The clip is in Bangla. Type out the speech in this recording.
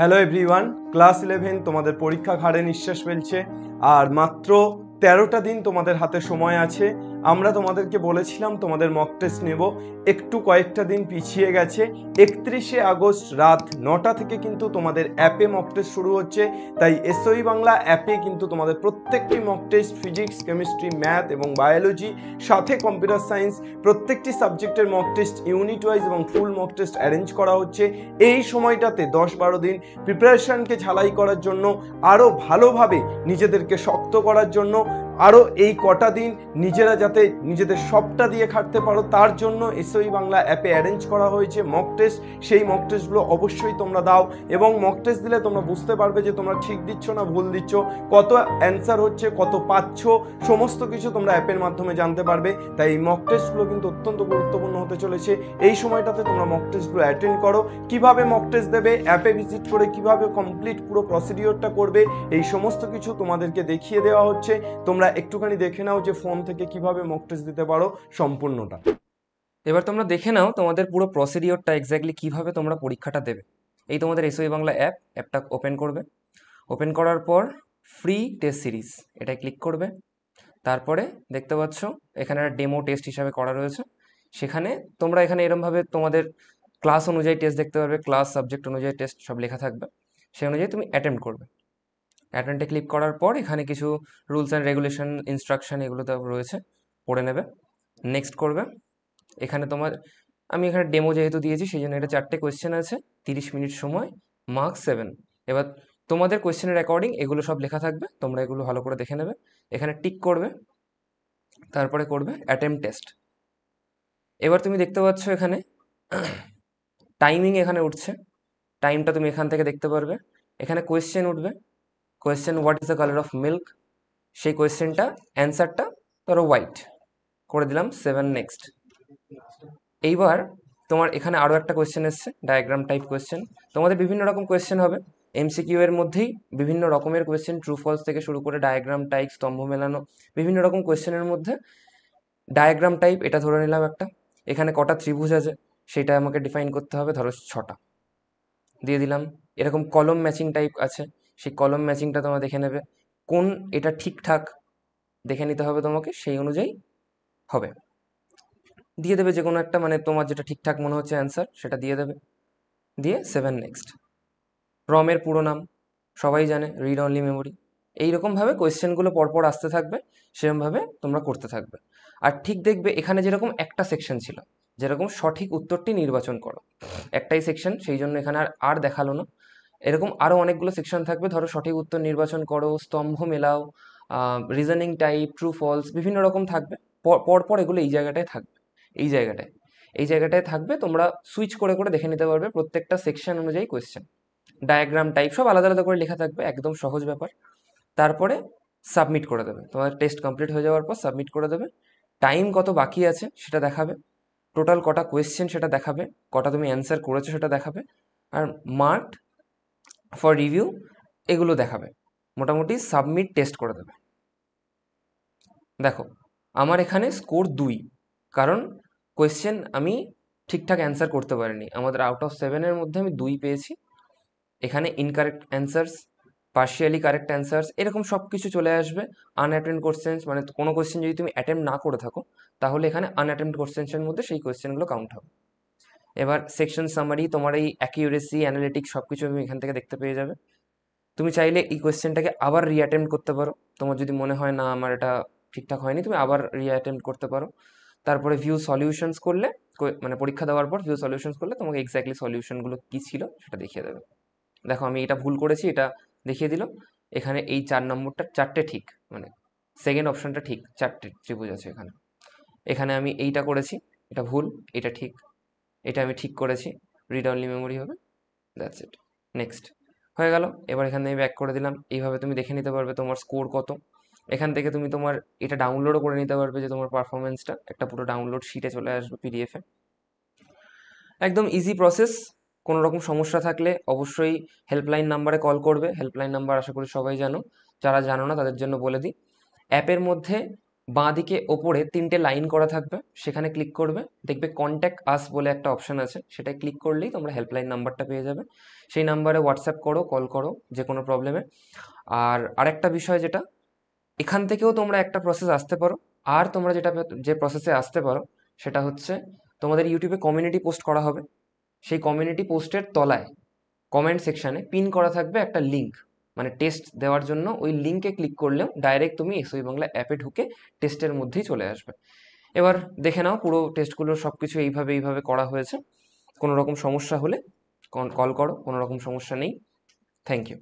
হ্যালো এভরিওয়ান ক্লাস ইলেভেন তোমাদের পরীক্ষা ঘাড়ে নিঃশ্বাস ফেলছে আর মাত্র তেরোটা দিন তোমাদের হাতে সময় আছে আমরা তোমাদেরকে বলেছিলাম তোমাদের মক টেস্ট নেব একটু কয়েকটা দিন পিছিয়ে গেছে একত্রিশে আগস্ট রাত নটা থেকে কিন্তু তোমাদের অ্যাপে মক টেস্ট শুরু হচ্ছে তাই এসওই e বাংলা অ্যাপে কিন্তু তোমাদের প্রত্যেকটি mock test physics chemistry math এবং বায়োলজি সাথে কম্পিউটার সায়েন্স প্রত্যেকটি সাবজেক্টের মক টেস্ট ইউনিট ওয়াইজ এবং ফুল মক টেস্ট অ্যারেঞ্জ করা হচ্ছে এই সময়টাতে দশ বারো দিন প্রিপারেশানকে ঝালাই করার জন্য আরও ভালোভাবে নিজেদেরকে শক্ত করার জন্য আরও এই কটা দিন নিজেরা যাতে নিজেদের সবটা দিয়ে খাটতে পারো তার জন্য এসওই বাংলা অ্যাপে অ্যারেঞ্জ করা হয়েছে মক টেস্ট সেই মক টেস্টগুলো অবশ্যই তোমরা দাও এবং মক টেস্ট দিলে তোমরা বুঝতে পারবে যে তোমরা ঠিক দিচ্ছ না ভুল দিচ্ছ কত অ্যান্সার হচ্ছে কত পাচ্ছ সমস্ত কিছু তোমরা অ্যাপের মাধ্যমে জানতে পারবে তাই এই মক টেস্টগুলো কিন্তু অত্যন্ত গুরুত্বপূর্ণ হতে চলেছে এই সময়টাতে তোমরা মক টেস্টগুলো অ্যাটেন্ড করো কিভাবে মক টেস্ট দেবে অ্যাপে ভিজিট করে কিভাবে কমপ্লিট পুরো প্রসিডিওরটা করবে এই সমস্ত কিছু তোমাদেরকে দেখিয়ে দেওয়া হচ্ছে তোমরা তোমরা একটুখানি দেখে নাও যে ফোন থেকে কিভাবে মকটেস টেস্ট দিতে পারো সম্পূর্ণটা এবার তোমরা দেখে নাও তোমাদের পুরো প্রসিডিওরটা এক্স্যাক্টলি কিভাবে তোমরা পরীক্ষাটা দেবে এই তোমাদের এসওই e বাংলা অ্যাপ অ্যাপটা ওপেন করবে ওপেন করার পর ফ্রি টেস্ট সিরিজ এটা ক্লিক করবে তারপরে দেখতে পাচ্ছ এখানে একটা ডেমো টেস্ট হিসাবে করা রয়েছে সেখানে তোমরা এখানে এরমভাবে তোমাদের ক্লাস অনুযায়ী টেস্ট দেখতে পারবে ক্লাস সাবজেক্ট অনুযায়ী টেস্ট সব লেখা থাকবে সেই অনুযায়ী তুমি অ্যাটেম্প করবে অ্যাটেন্টে ক্লিক করার পর এখানে কিছু রুলস অ্যান্ড রেগুলেশন ইনস্ট্রাকশান এগুলো তো রয়েছে পড়ে নেবে নেক্সট করবে এখানে তোমার আমি এখানে ডেমো যেহেতু দিয়েছি সেই জন্য এটা চারটে কোয়েশ্চেন আছে তিরিশ মিনিট সময় মার্কস সেভেন এবার তোমাদের কোয়েশ্চেনের অ্যাকর্ডিং এগুলো সব লেখা থাকবে তোমরা এগুলো ভালো করে দেখে নেবে এখানে টিক করবে তারপরে করবে অ্যাটেম টেস্ট এবার তুমি দেখতে পাচ্ছ এখানে টাইমিং এখানে উঠছে টাইমটা তুমি এখান থেকে দেখতে পারবে এখানে কোয়েশ্চেন উঠবে question what is the colour of milk সেই কোয়েশ্চেনটা অ্যান্সারটা ধরো হোয়াইট করে দিলাম সেভেন নেক্সট এইবার তোমার এখানে আরও একটা কোয়েশ্চেন এসছে ডায়াগ্রাম টাইপ কোয়েশ্চেন তোমাদের বিভিন্ন রকম কোয়েশ্চেন হবে এমসিকিউ এর মধ্যেই বিভিন্ন রকমের কোয়েশ্চেন ট্রু ফলস থেকে শুরু করে ডায়াগ্রাম টাইপ স্তম্ভ মেলানো বিভিন্ন রকম কোয়েশ্চেনের মধ্যে ডায়াগ্রাম টাইপ এটা ধরে নিলাম একটা এখানে কটা ত্রিভুজ আছে সেটা আমাকে ডিফাইন করতে হবে ধরো ছটা দিয়ে দিলাম এরকম কলম ম্যাচিং টাইপ আছে সেই কলম ম্যাচিংটা তোমরা দেখে নেবে কোন এটা ঠিকঠাক দেখে নিতে হবে তোমাকে সেই অনুযায়ী হবে দিয়ে দেবে যে কোনো একটা মানে তোমার যেটা ঠিকঠাক মনে হচ্ছে অ্যান্সার সেটা দিয়ে দেবে দিয়ে সেভেন নেক্সট রমের পুরো নাম সবাই জানে রিড অনলি মেমোরি এইরকমভাবে কোয়েশ্চেনগুলো পরপর আসতে থাকবে সেরকমভাবে তোমরা করতে থাকবে আর ঠিক দেখবে এখানে যেরকম একটা সেকশন ছিল যেরকম সঠিক উত্তরটি নির্বাচন করো একটাই সেকশন সেই জন্য এখানে আর আর দেখালো না এরকম আরও অনেকগুলো সেকশন থাকবে ধরো সঠিক উত্তর নির্বাচন করো স্তম্ভ মেলাও রিজনিং টাইপ ট্রু ফলস বিভিন্ন রকম থাকবে পরপর এগুলো এই জায়গাটায় থাকবে এই জায়গাটায় এই জায়গাটায় থাকবে তোমরা সুইচ করে করে দেখে নিতে পারবে প্রত্যেকটা সেকশন অনুযায়ী কোয়েশ্চেন ডায়াগ্রাম টাইপ সব আলাদা আলাদা করে লেখা থাকবে একদম সহজ ব্যাপার তারপরে সাবমিট করে দেবে তোমার টেস্ট কমপ্লিট হয়ে যাওয়ার পর সাবমিট করে দেবে টাইম কত বাকি আছে সেটা দেখাবে টোটাল কটা কোয়েশ্চেন সেটা দেখাবে কটা তুমি অ্যান্সার করেছো সেটা দেখাবে আর মার্ক ফর রিভিউ এগুলো দেখাবে মোটামুটি সাবমিট টেস্ট করে দেবে দেখো আমার এখানে স্কোর দুই কারণ কোয়েশ্চেন আমি ঠিকঠাক অ্যান্সার করতে পারিনি আমাদের আউট অফ সেভেনের মধ্যে আমি দুই পেয়েছি এখানে incorrect answers partially correct answers এরকম সব কিছু চলে আসবে আনঅ্যাটেন্ড কোশ্চেন্স মানে কোনো কোশ্চেন যদি তুমি অ্যাটেম্প না করে থাকো তাহলে এখানে আনঅ্যাটেম্প কোশ্চেন্সের মধ্যে সেই কোশ্চেনগুলো কাউন্ট হবে এবার সেকশন সামারি তোমার এই অ্যাকিউরেসি অ্যানালিটিক সব কিছু তুমি এখান থেকে দেখতে পেয়ে যাবে তুমি চাইলে এই কোয়েশ্চেনটাকে আবার রিঅ্যাটেম্প করতে পারো তোমার যদি মনে হয় না আমার এটা ঠিকঠাক হয়নি তুমি আবার রিঅ্যাটেম্প করতে পারো তারপরে ভিউ সলিউশনস করলে মানে পরীক্ষা দেওয়ার পর ভিউ সলিউশনস করলে তোমাকে এক্স্যাক্টলি সলিউশনগুলো কী ছিল সেটা দেখিয়ে দেবে দেখো আমি এটা ভুল করেছি এটা দেখিয়ে দিল এখানে এই চার নম্বরটা চারটে ঠিক মানে সেকেন্ড অপশনটা ঠিক চারটে ত্রিভুজ আছে এখানে এখানে আমি এইটা করেছি এটা ভুল এটা ঠিক এটা আমি ঠিক করেছি রিড অনলি মেমোরি হবে দ্যাটস ইট নেক্সট হয়ে গেল এবার এখান থেকে ব্যাক করে দিলাম এইভাবে তুমি দেখে নিতে পারবে তোমার স্কোর কত এখান থেকে তুমি তোমার এটা ডাউনলোডও করে নিতে পারবে যে তোমার পারফরমেন্সটা একটা পুরো ডাউনলোড শিটে চলে আসবে পিডিএফে একদম ইজি প্রসেস কোনো রকম সমস্যা থাকলে অবশ্যই হেল্পলাইন নাম্বারে কল করবে হেল্পলাইন নাম্বার আশা করি সবাই জানো যারা জানো না তাদের জন্য বলে দিই অ্যাপের মধ্যে বাঁ দিকে ওপরে তিনটে লাইন করা থাকবে সেখানে ক্লিক করবে দেখবে কন্ট্যাক্ট আস বলে একটা অপশান আছে সেটাই ক্লিক করলেই তোমরা হেল্পলাইন নাম্বারটা পেয়ে যাবে সেই নাম্বারে হোয়াটসঅ্যাপ করো কল করো যে কোনো প্রবলেমে আর আরেকটা বিষয় যেটা এখান থেকেও তোমরা একটা প্রসেস আসতে পারো আর তোমরা যেটা যে প্রসেসে আসতে পারো সেটা হচ্ছে তোমাদের ইউটিউবে কমিউনিটি পোস্ট করা হবে সেই কমিউনিটি পোস্টের তলায় কমেন্ট সেকশানে পিন করা থাকবে একটা লিঙ্ক মানে টেস্ট দেওয়ার জন্য ওই লিঙ্কে ক্লিক করলেও ডাইরেক্ট তুমি এসওই বাংলা অ্যাপে ঢুকে টেস্টের মধ্যেই চলে আসবে এবার দেখে নাও পুরো টেস্টগুলো সব কিছু এইভাবে এইভাবে করা হয়েছে কোনো রকম সমস্যা হলে কল করো কোনো রকম সমস্যা নেই থ্যাংক ইউ